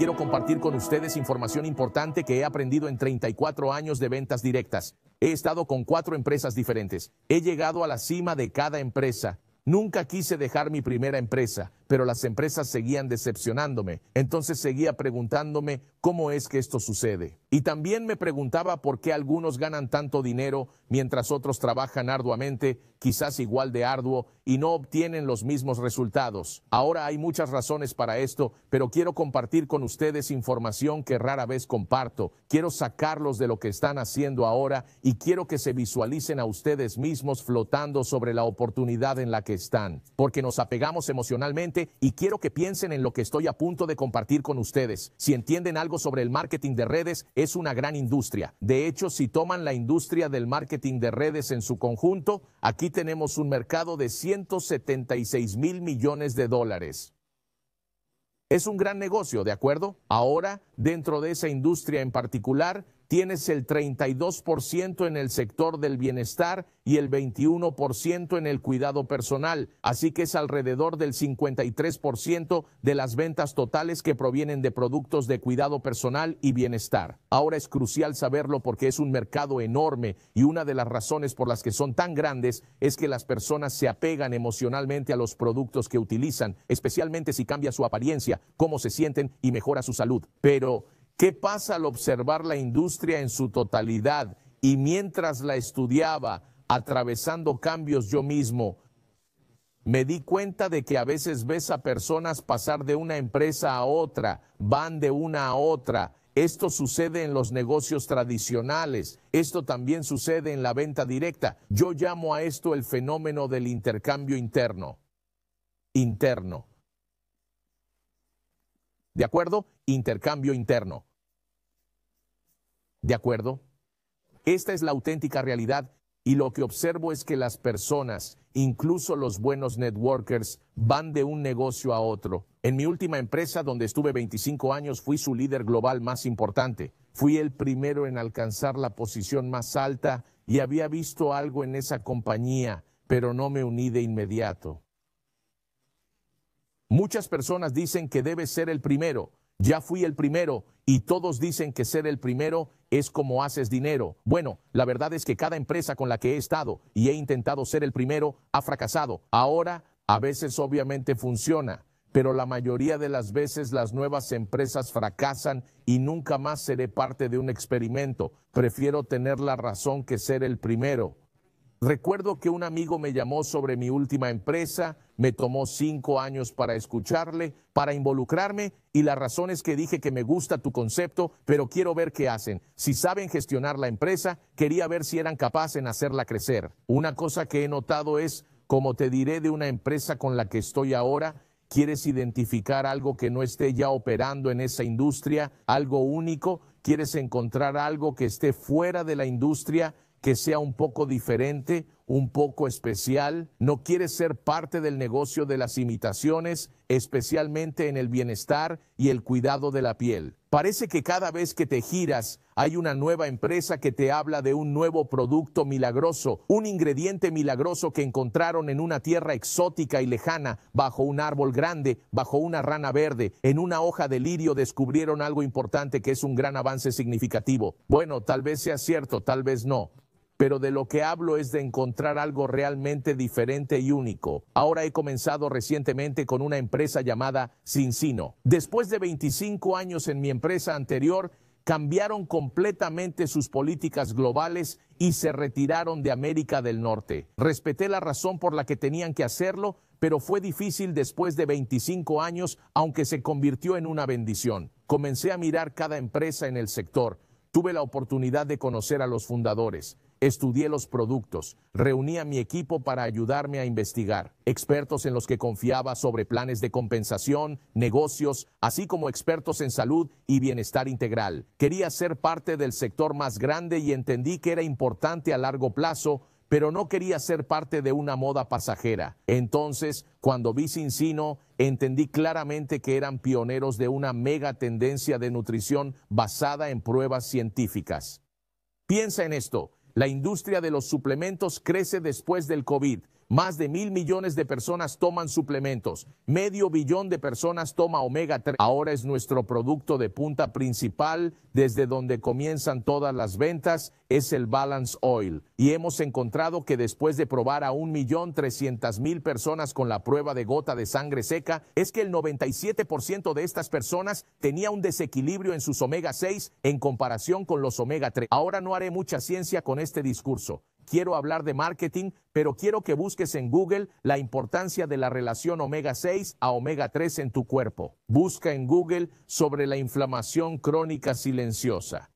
quiero compartir con ustedes información importante que he aprendido en 34 años de ventas directas. He estado con cuatro empresas diferentes. He llegado a la cima de cada empresa. Nunca quise dejar mi primera empresa pero las empresas seguían decepcionándome. Entonces seguía preguntándome cómo es que esto sucede. Y también me preguntaba por qué algunos ganan tanto dinero mientras otros trabajan arduamente, quizás igual de arduo, y no obtienen los mismos resultados. Ahora hay muchas razones para esto, pero quiero compartir con ustedes información que rara vez comparto. Quiero sacarlos de lo que están haciendo ahora y quiero que se visualicen a ustedes mismos flotando sobre la oportunidad en la que están, porque nos apegamos emocionalmente y quiero que piensen en lo que estoy a punto de compartir con ustedes. Si entienden algo sobre el marketing de redes, es una gran industria. De hecho, si toman la industria del marketing de redes en su conjunto, aquí tenemos un mercado de 176 mil millones de dólares. Es un gran negocio, ¿de acuerdo? Ahora, dentro de esa industria en particular, tienes el 32% en el sector del bienestar y el 21% en el cuidado personal, así que es alrededor del 53% de las ventas totales que provienen de productos de cuidado personal y bienestar. Ahora es crucial saberlo porque es un mercado enorme y una de las razones por las que son tan grandes es que las personas se apegan emocionalmente a los productos que utilizan, especialmente si cambia su apariencia, cómo se sienten y mejora su salud. Pero ¿Qué pasa al observar la industria en su totalidad y mientras la estudiaba, atravesando cambios yo mismo, me di cuenta de que a veces ves a personas pasar de una empresa a otra, van de una a otra. Esto sucede en los negocios tradicionales, esto también sucede en la venta directa. Yo llamo a esto el fenómeno del intercambio interno. Interno. ¿De acuerdo? Intercambio interno. ¿De acuerdo? Esta es la auténtica realidad y lo que observo es que las personas, incluso los buenos networkers, van de un negocio a otro. En mi última empresa, donde estuve 25 años, fui su líder global más importante. Fui el primero en alcanzar la posición más alta y había visto algo en esa compañía, pero no me uní de inmediato. Muchas personas dicen que debes ser el primero. Ya fui el primero y todos dicen que ser el primero es como haces dinero. Bueno, la verdad es que cada empresa con la que he estado y he intentado ser el primero ha fracasado. Ahora, a veces obviamente funciona, pero la mayoría de las veces las nuevas empresas fracasan y nunca más seré parte de un experimento. Prefiero tener la razón que ser el primero. Recuerdo que un amigo me llamó sobre mi última empresa me tomó cinco años para escucharle, para involucrarme y la razón es que dije que me gusta tu concepto, pero quiero ver qué hacen. Si saben gestionar la empresa, quería ver si eran capaces en hacerla crecer. Una cosa que he notado es, como te diré de una empresa con la que estoy ahora, quieres identificar algo que no esté ya operando en esa industria, algo único, quieres encontrar algo que esté fuera de la industria, que sea un poco diferente un poco especial, no quiere ser parte del negocio de las imitaciones, especialmente en el bienestar y el cuidado de la piel. Parece que cada vez que te giras hay una nueva empresa que te habla de un nuevo producto milagroso, un ingrediente milagroso que encontraron en una tierra exótica y lejana, bajo un árbol grande, bajo una rana verde, en una hoja de lirio descubrieron algo importante que es un gran avance significativo. Bueno, tal vez sea cierto, tal vez no pero de lo que hablo es de encontrar algo realmente diferente y único. Ahora he comenzado recientemente con una empresa llamada Cincino. Después de 25 años en mi empresa anterior, cambiaron completamente sus políticas globales y se retiraron de América del Norte. Respeté la razón por la que tenían que hacerlo, pero fue difícil después de 25 años, aunque se convirtió en una bendición. Comencé a mirar cada empresa en el sector. Tuve la oportunidad de conocer a los fundadores Estudié los productos, reuní a mi equipo para ayudarme a investigar, expertos en los que confiaba sobre planes de compensación, negocios, así como expertos en salud y bienestar integral. Quería ser parte del sector más grande y entendí que era importante a largo plazo pero no quería ser parte de una moda pasajera. Entonces, cuando vi Sincino, entendí claramente que eran pioneros de una mega tendencia de nutrición basada en pruebas científicas. Piensa en esto. La industria de los suplementos crece después del COVID más de mil millones de personas toman suplementos. Medio billón de personas toma omega 3. Ahora es nuestro producto de punta principal, desde donde comienzan todas las ventas, es el Balance Oil. Y hemos encontrado que después de probar a un millón trescientas mil personas con la prueba de gota de sangre seca, es que el 97% de estas personas tenía un desequilibrio en sus omega 6 en comparación con los omega 3. Ahora no haré mucha ciencia con este discurso quiero hablar de marketing, pero quiero que busques en Google la importancia de la relación omega 6 a omega 3 en tu cuerpo. Busca en Google sobre la inflamación crónica silenciosa.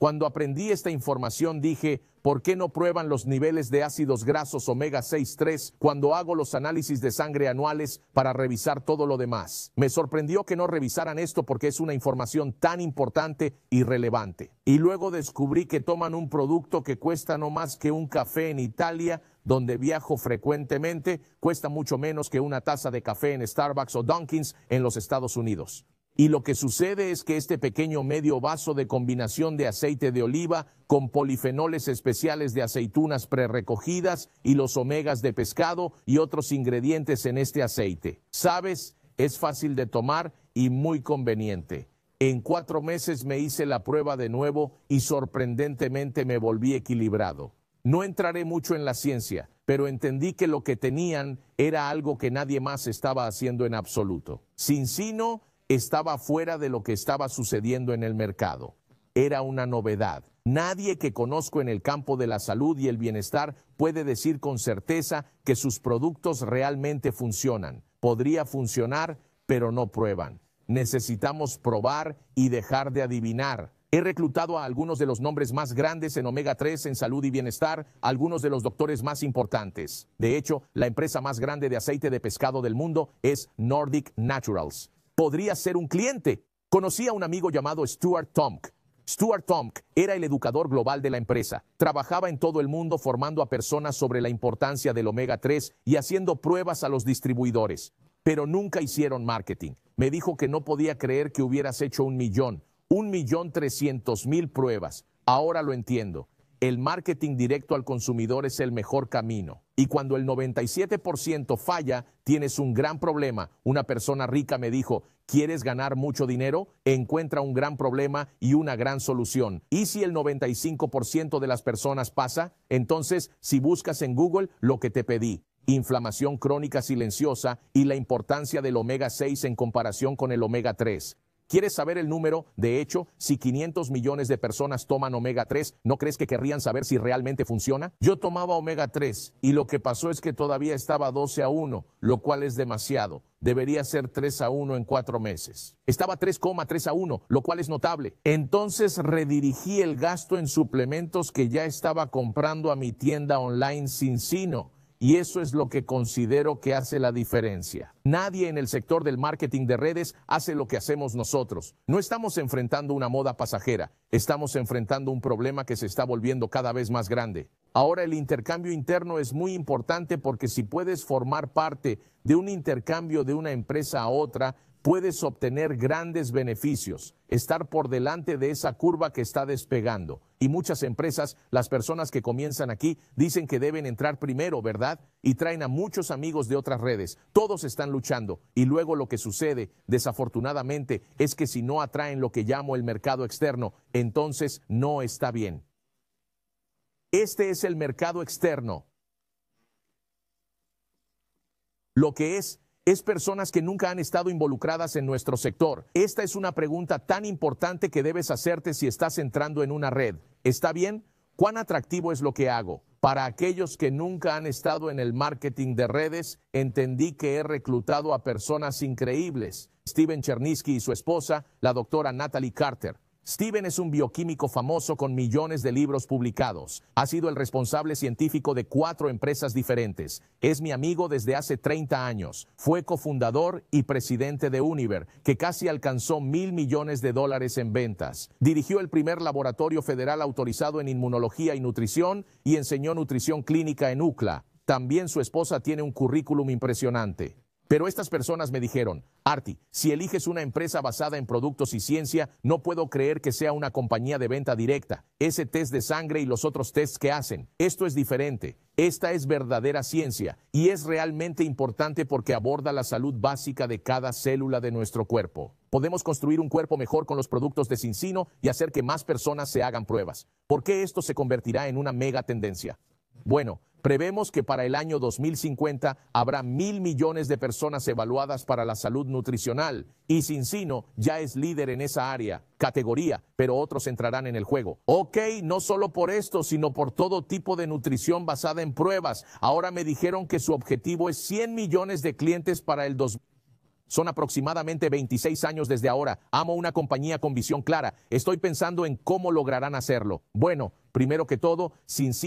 Cuando aprendí esta información dije, ¿por qué no prueban los niveles de ácidos grasos omega 6-3 cuando hago los análisis de sangre anuales para revisar todo lo demás? Me sorprendió que no revisaran esto porque es una información tan importante y relevante. Y luego descubrí que toman un producto que cuesta no más que un café en Italia, donde viajo frecuentemente, cuesta mucho menos que una taza de café en Starbucks o Dunkin's en los Estados Unidos. Y lo que sucede es que este pequeño medio vaso de combinación de aceite de oliva con polifenoles especiales de aceitunas prerecogidas y los omegas de pescado y otros ingredientes en este aceite. ¿Sabes? Es fácil de tomar y muy conveniente. En cuatro meses me hice la prueba de nuevo y sorprendentemente me volví equilibrado. No entraré mucho en la ciencia, pero entendí que lo que tenían era algo que nadie más estaba haciendo en absoluto. Sin sino estaba fuera de lo que estaba sucediendo en el mercado. Era una novedad. Nadie que conozco en el campo de la salud y el bienestar puede decir con certeza que sus productos realmente funcionan. Podría funcionar, pero no prueban. Necesitamos probar y dejar de adivinar. He reclutado a algunos de los nombres más grandes en Omega 3 en salud y bienestar, algunos de los doctores más importantes. De hecho, la empresa más grande de aceite de pescado del mundo es Nordic Naturals podría ser un cliente. Conocí a un amigo llamado Stuart Tomk. Stuart Tomk era el educador global de la empresa. Trabajaba en todo el mundo formando a personas sobre la importancia del omega 3 y haciendo pruebas a los distribuidores. Pero nunca hicieron marketing. Me dijo que no podía creer que hubieras hecho un millón, un millón trescientos mil pruebas. Ahora lo entiendo el marketing directo al consumidor es el mejor camino. Y cuando el 97% falla, tienes un gran problema. Una persona rica me dijo, ¿quieres ganar mucho dinero? Encuentra un gran problema y una gran solución. Y si el 95% de las personas pasa, entonces si buscas en Google lo que te pedí, inflamación crónica silenciosa y la importancia del omega 6 en comparación con el omega 3. ¿Quieres saber el número? De hecho, si 500 millones de personas toman omega 3, ¿no crees que querrían saber si realmente funciona? Yo tomaba omega 3 y lo que pasó es que todavía estaba 12 a 1, lo cual es demasiado debería ser 3 a 1 en cuatro meses. Estaba 3,3 a 1, lo cual es notable. Entonces redirigí el gasto en suplementos que ya estaba comprando a mi tienda online sino. Y eso es lo que considero que hace la diferencia. Nadie en el sector del marketing de redes hace lo que hacemos nosotros. No estamos enfrentando una moda pasajera, estamos enfrentando un problema que se está volviendo cada vez más grande. Ahora el intercambio interno es muy importante porque si puedes formar parte de un intercambio de una empresa a otra, puedes obtener grandes beneficios, estar por delante de esa curva que está despegando. Y muchas empresas, las personas que comienzan aquí, dicen que deben entrar primero, ¿verdad? Y traen a muchos amigos de otras redes. Todos están luchando. Y luego lo que sucede, desafortunadamente, es que si no atraen lo que llamo el mercado externo, entonces no está bien. Este es el mercado externo. Lo que es es personas que nunca han estado involucradas en nuestro sector. Esta es una pregunta tan importante que debes hacerte si estás entrando en una red. ¿Está bien? ¿Cuán atractivo es lo que hago? Para aquellos que nunca han estado en el marketing de redes, entendí que he reclutado a personas increíbles. Steven Chernisky y su esposa, la doctora Natalie Carter. Steven es un bioquímico famoso con millones de libros publicados. Ha sido el responsable científico de cuatro empresas diferentes. Es mi amigo desde hace 30 años. Fue cofundador y presidente de Univer, que casi alcanzó mil millones de dólares en ventas. Dirigió el primer laboratorio federal autorizado en inmunología y nutrición y enseñó nutrición clínica en UCLA. También su esposa tiene un currículum impresionante. Pero estas personas me dijeron, Arti, si eliges una empresa basada en productos y ciencia, no puedo creer que sea una compañía de venta directa. Ese test de sangre y los otros tests que hacen, esto es diferente. Esta es verdadera ciencia y es realmente importante porque aborda la salud básica de cada célula de nuestro cuerpo. Podemos construir un cuerpo mejor con los productos de Cincino y hacer que más personas se hagan pruebas. ¿Por qué esto se convertirá en una mega tendencia? Bueno, prevemos que para el año 2050 habrá mil millones de personas evaluadas para la salud nutricional y Sin Sino ya es líder en esa área, categoría, pero otros entrarán en el juego. Ok, no solo por esto, sino por todo tipo de nutrición basada en pruebas. Ahora me dijeron que su objetivo es 100 millones de clientes para el 2020. Son aproximadamente 26 años desde ahora. Amo una compañía con visión clara. Estoy pensando en cómo lograrán hacerlo. Bueno, Primero que todo,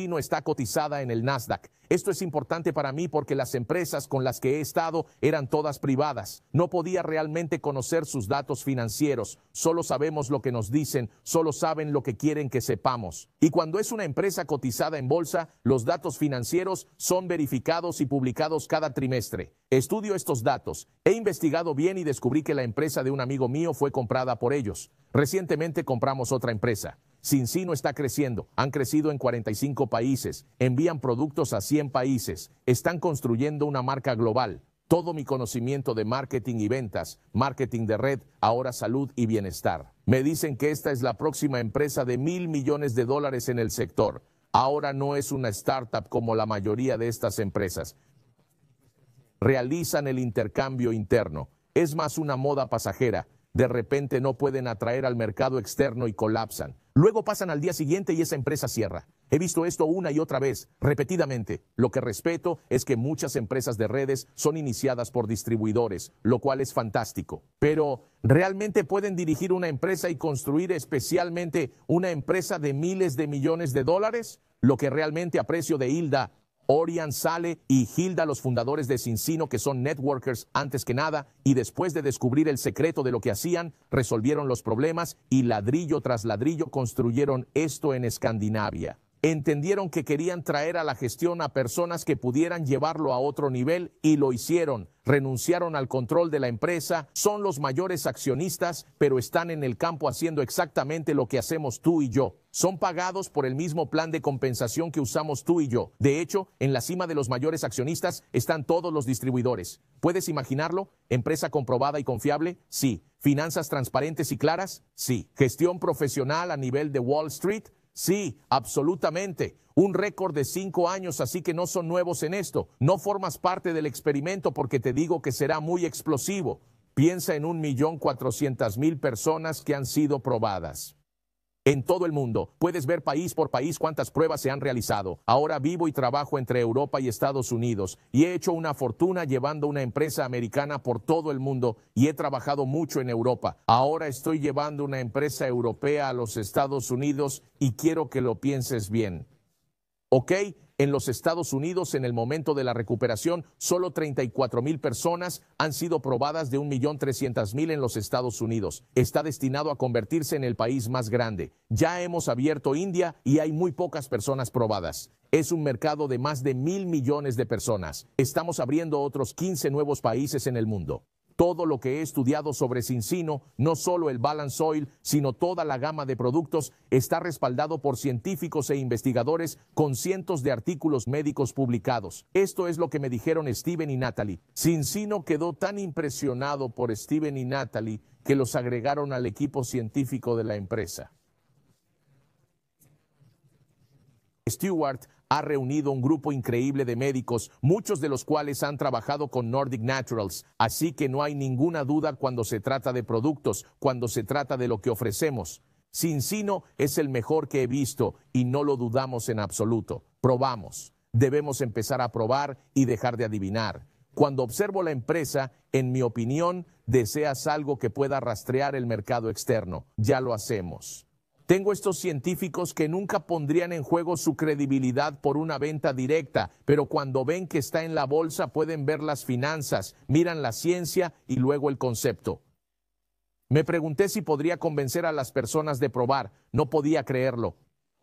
no está cotizada en el Nasdaq. Esto es importante para mí porque las empresas con las que he estado eran todas privadas. No podía realmente conocer sus datos financieros. Solo sabemos lo que nos dicen, solo saben lo que quieren que sepamos. Y cuando es una empresa cotizada en bolsa, los datos financieros son verificados y publicados cada trimestre. Estudio estos datos. He investigado bien y descubrí que la empresa de un amigo mío fue comprada por ellos. Recientemente compramos otra empresa. Cincino está creciendo, han crecido en 45 países, envían productos a 100 países, están construyendo una marca global. Todo mi conocimiento de marketing y ventas, marketing de red, ahora salud y bienestar. Me dicen que esta es la próxima empresa de mil millones de dólares en el sector. Ahora no es una startup como la mayoría de estas empresas. Realizan el intercambio interno. Es más una moda pasajera. De repente no pueden atraer al mercado externo y colapsan. Luego pasan al día siguiente y esa empresa cierra. He visto esto una y otra vez, repetidamente. Lo que respeto es que muchas empresas de redes son iniciadas por distribuidores, lo cual es fantástico. Pero, ¿realmente pueden dirigir una empresa y construir especialmente una empresa de miles de millones de dólares? Lo que realmente aprecio de Hilda Orian Sale y Hilda, los fundadores de Cincino, que son networkers antes que nada, y después de descubrir el secreto de lo que hacían, resolvieron los problemas y ladrillo tras ladrillo construyeron esto en Escandinavia entendieron que querían traer a la gestión a personas que pudieran llevarlo a otro nivel y lo hicieron. Renunciaron al control de la empresa, son los mayores accionistas, pero están en el campo haciendo exactamente lo que hacemos tú y yo. Son pagados por el mismo plan de compensación que usamos tú y yo. De hecho, en la cima de los mayores accionistas están todos los distribuidores. ¿Puedes imaginarlo? ¿Empresa comprobada y confiable? Sí. ¿Finanzas transparentes y claras? Sí. ¿Gestión profesional a nivel de Wall Street? Sí, absolutamente. Un récord de cinco años, así que no son nuevos en esto. No formas parte del experimento porque te digo que será muy explosivo. Piensa en un millón cuatrocientas mil personas que han sido probadas. En todo el mundo, puedes ver país por país cuántas pruebas se han realizado. Ahora vivo y trabajo entre Europa y Estados Unidos y he hecho una fortuna llevando una empresa americana por todo el mundo y he trabajado mucho en Europa. Ahora estoy llevando una empresa europea a los Estados Unidos y quiero que lo pienses bien. ¿Ok? En los Estados Unidos, en el momento de la recuperación, solo 34 mil personas han sido probadas de 1.300.000 en los Estados Unidos. Está destinado a convertirse en el país más grande. Ya hemos abierto India y hay muy pocas personas probadas. Es un mercado de más de mil millones de personas. Estamos abriendo otros 15 nuevos países en el mundo todo lo que he estudiado sobre Cincino, no solo el Balance Oil, sino toda la gama de productos, está respaldado por científicos e investigadores con cientos de artículos médicos publicados. Esto es lo que me dijeron Steven y Natalie. Cincino quedó tan impresionado por Steven y Natalie que los agregaron al equipo científico de la empresa. Stewart ha reunido un grupo increíble de médicos, muchos de los cuales han trabajado con Nordic Naturals, así que no hay ninguna duda cuando se trata de productos, cuando se trata de lo que ofrecemos. Cincino es el mejor que he visto y no lo dudamos en absoluto. Probamos. Debemos empezar a probar y dejar de adivinar. Cuando observo la empresa, en mi opinión, deseas algo que pueda rastrear el mercado externo. Ya lo hacemos. Tengo estos científicos que nunca pondrían en juego su credibilidad por una venta directa, pero cuando ven que está en la bolsa pueden ver las finanzas, miran la ciencia y luego el concepto. Me pregunté si podría convencer a las personas de probar, no podía creerlo.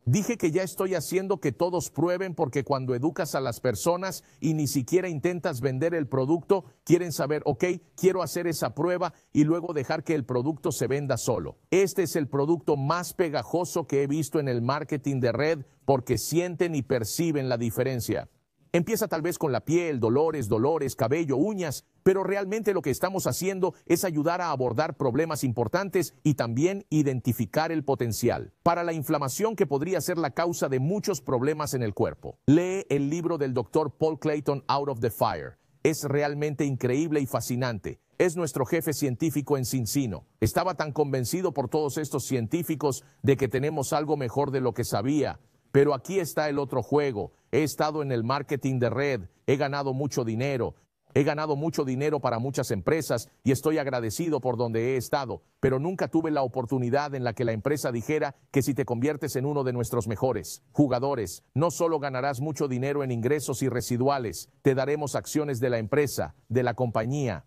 Dije que ya estoy haciendo que todos prueben porque cuando educas a las personas y ni siquiera intentas vender el producto, quieren saber, ok, quiero hacer esa prueba y luego dejar que el producto se venda solo. Este es el producto más pegajoso que he visto en el marketing de red porque sienten y perciben la diferencia. Empieza tal vez con la piel, dolores, dolores, cabello, uñas, pero realmente lo que estamos haciendo es ayudar a abordar problemas importantes y también identificar el potencial para la inflamación que podría ser la causa de muchos problemas en el cuerpo. Lee el libro del doctor Paul Clayton Out of the Fire. Es realmente increíble y fascinante es nuestro jefe científico en Cincinnati. Estaba tan convencido por todos estos científicos de que tenemos algo mejor de lo que sabía, pero aquí está el otro juego. He estado en el marketing de red, he ganado mucho dinero, he ganado mucho dinero para muchas empresas y estoy agradecido por donde he estado, pero nunca tuve la oportunidad en la que la empresa dijera que si te conviertes en uno de nuestros mejores jugadores, no solo ganarás mucho dinero en ingresos y residuales, te daremos acciones de la empresa, de la compañía,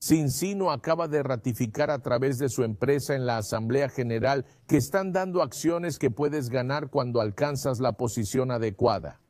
Sincino acaba de ratificar a través de su empresa en la Asamblea General que están dando acciones que puedes ganar cuando alcanzas la posición adecuada.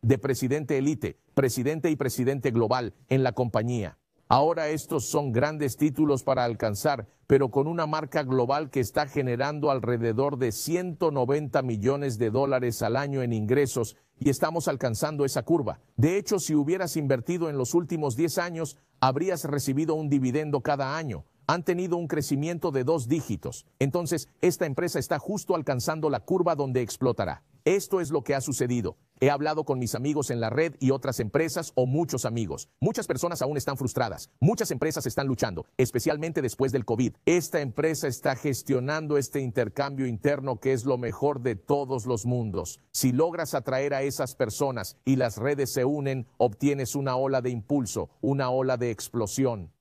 De presidente élite, presidente y presidente global en la compañía. Ahora estos son grandes títulos para alcanzar, pero con una marca global que está generando alrededor de 190 millones de dólares al año en ingresos y estamos alcanzando esa curva. De hecho, si hubieras invertido en los últimos 10 años, habrías recibido un dividendo cada año. Han tenido un crecimiento de dos dígitos. Entonces, esta empresa está justo alcanzando la curva donde explotará. Esto es lo que ha sucedido. He hablado con mis amigos en la red y otras empresas o muchos amigos. Muchas personas aún están frustradas. Muchas empresas están luchando, especialmente después del COVID. Esta empresa está gestionando este intercambio interno que es lo mejor de todos los mundos. Si logras atraer a esas personas y las redes se unen, obtienes una ola de impulso, una ola de explosión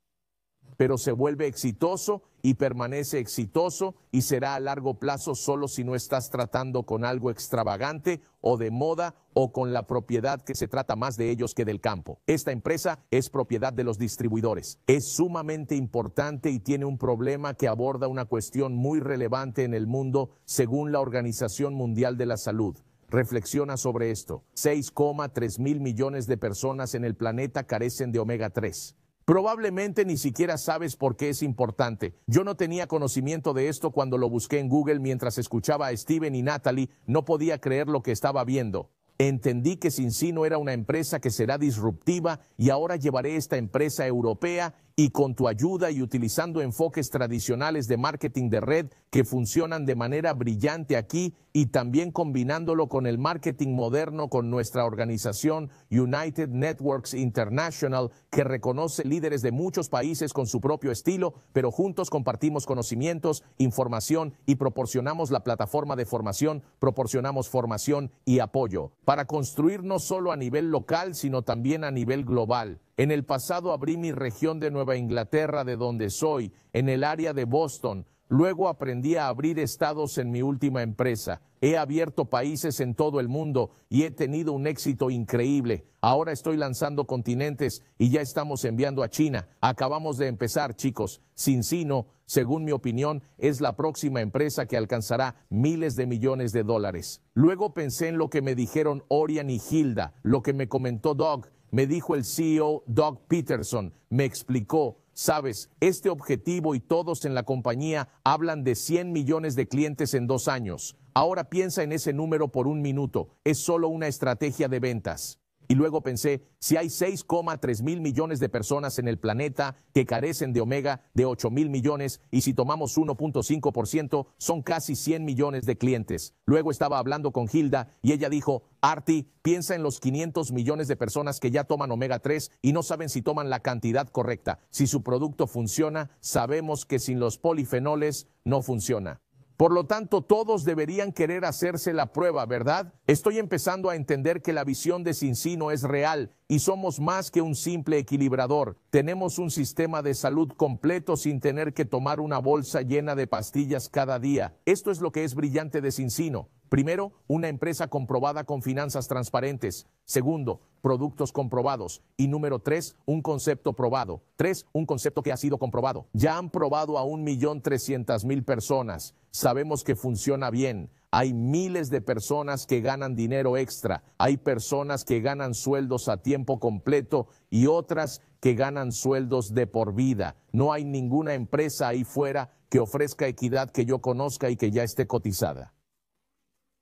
pero se vuelve exitoso y permanece exitoso y será a largo plazo solo si no estás tratando con algo extravagante o de moda o con la propiedad que se trata más de ellos que del campo. Esta empresa es propiedad de los distribuidores. Es sumamente importante y tiene un problema que aborda una cuestión muy relevante en el mundo según la Organización Mundial de la Salud. Reflexiona sobre esto. 6,3 mil millones de personas en el planeta carecen de omega 3. Probablemente ni siquiera sabes por qué es importante. Yo no tenía conocimiento de esto cuando lo busqué en Google mientras escuchaba a Steven y Natalie, no podía creer lo que estaba viendo. Entendí que no era una empresa que será disruptiva y ahora llevaré esta empresa europea y con tu ayuda y utilizando enfoques tradicionales de marketing de red que funcionan de manera brillante aquí y también combinándolo con el marketing moderno con nuestra organización United Networks International que reconoce líderes de muchos países con su propio estilo, pero juntos compartimos conocimientos, información y proporcionamos la plataforma de formación, proporcionamos formación y apoyo para construir no solo a nivel local, sino también a nivel global. En el pasado abrí mi región de Nueva Inglaterra, de donde soy, en el área de Boston. Luego aprendí a abrir estados en mi última empresa. He abierto países en todo el mundo y he tenido un éxito increíble. Ahora estoy lanzando continentes y ya estamos enviando a China. Acabamos de empezar, chicos. Cincino, según mi opinión, es la próxima empresa que alcanzará miles de millones de dólares. Luego pensé en lo que me dijeron Orian y Hilda, lo que me comentó Doug me dijo el CEO Doug Peterson, me explicó, sabes, este objetivo y todos en la compañía hablan de 100 millones de clientes en dos años. Ahora piensa en ese número por un minuto, es solo una estrategia de ventas. Y luego pensé, si hay 6,3 mil millones de personas en el planeta que carecen de omega de 8 mil millones y si tomamos 1.5% son casi 100 millones de clientes. Luego estaba hablando con Hilda y ella dijo, Arti, piensa en los 500 millones de personas que ya toman omega 3 y no saben si toman la cantidad correcta. Si su producto funciona, sabemos que sin los polifenoles no funciona. Por lo tanto, todos deberían querer hacerse la prueba, ¿verdad? Estoy empezando a entender que la visión de Cincino es real y somos más que un simple equilibrador. Tenemos un sistema de salud completo sin tener que tomar una bolsa llena de pastillas cada día. Esto es lo que es brillante de Sincino. Primero, una empresa comprobada con finanzas transparentes. Segundo, productos comprobados. Y número tres, un concepto probado. Tres, un concepto que ha sido comprobado. Ya han probado a un millón trescientas mil personas. Sabemos que funciona bien. Hay miles de personas que ganan dinero extra. Hay personas que ganan sueldos a tiempo completo y otras que ganan sueldos de por vida. No hay ninguna empresa ahí fuera que ofrezca equidad que yo conozca y que ya esté cotizada.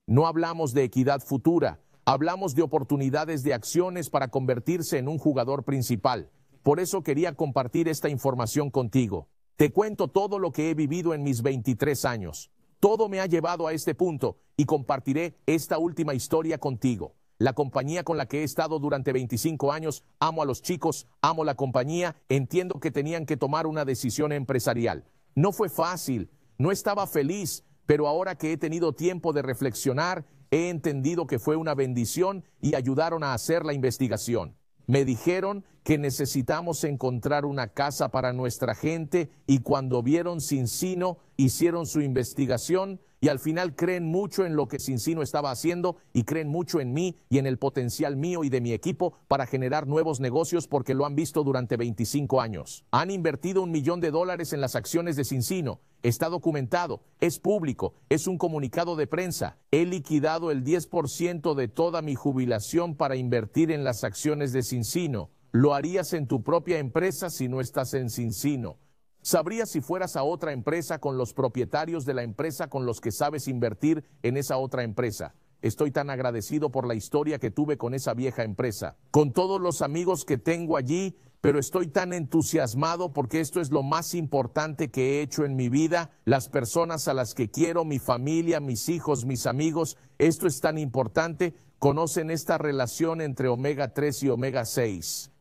No hablamos de equidad futura, hablamos de oportunidades de acciones para convertirse en un jugador principal. Por eso quería compartir esta información contigo. Te cuento todo lo que he vivido en mis 23 años. Todo me ha llevado a este punto y compartiré esta última historia contigo. La compañía con la que he estado durante 25 años, amo a los chicos, amo la compañía, entiendo que tenían que tomar una decisión empresarial. No fue fácil, no estaba feliz, pero ahora que he tenido tiempo de reflexionar, he entendido que fue una bendición y ayudaron a hacer la investigación. Me dijeron que necesitamos encontrar una casa para nuestra gente y cuando vieron Cincino, hicieron su investigación y al final creen mucho en lo que Cincino estaba haciendo y creen mucho en mí y en el potencial mío y de mi equipo para generar nuevos negocios porque lo han visto durante 25 años. Han invertido un millón de dólares en las acciones de Cincino. Está documentado, es público, es un comunicado de prensa. He liquidado el 10% de toda mi jubilación para invertir en las acciones de Cincino. Lo harías en tu propia empresa si no estás en Cincino. ¿Sabrías si fueras a otra empresa con los propietarios de la empresa con los que sabes invertir en esa otra empresa? Estoy tan agradecido por la historia que tuve con esa vieja empresa, con todos los amigos que tengo allí, pero estoy tan entusiasmado porque esto es lo más importante que he hecho en mi vida, las personas a las que quiero, mi familia, mis hijos, mis amigos, esto es tan importante, conocen esta relación entre omega 3 y omega 6.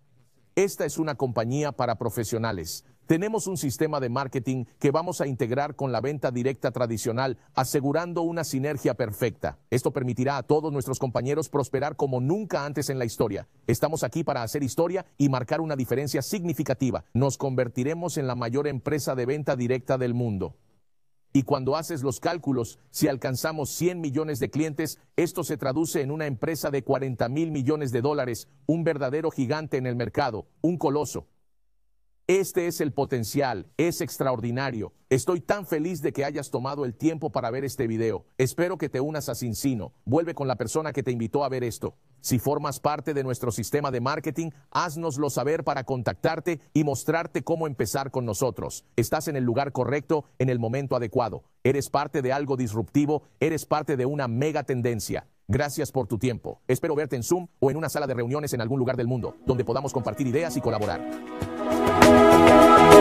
Esta es una compañía para profesionales tenemos un sistema de marketing que vamos a integrar con la venta directa tradicional, asegurando una sinergia perfecta. Esto permitirá a todos nuestros compañeros prosperar como nunca antes en la historia. Estamos aquí para hacer historia y marcar una diferencia significativa. Nos convertiremos en la mayor empresa de venta directa del mundo. Y cuando haces los cálculos, si alcanzamos 100 millones de clientes, esto se traduce en una empresa de 40 mil millones de dólares, un verdadero gigante en el mercado, un coloso. Este es el potencial, es extraordinario. Estoy tan feliz de que hayas tomado el tiempo para ver este video. Espero que te unas a Cincino. Vuelve con la persona que te invitó a ver esto. Si formas parte de nuestro sistema de marketing, haznoslo saber para contactarte y mostrarte cómo empezar con nosotros. Estás en el lugar correcto, en el momento adecuado. Eres parte de algo disruptivo, eres parte de una mega tendencia. Gracias por tu tiempo. Espero verte en Zoom o en una sala de reuniones en algún lugar del mundo, donde podamos compartir ideas y colaborar. oh.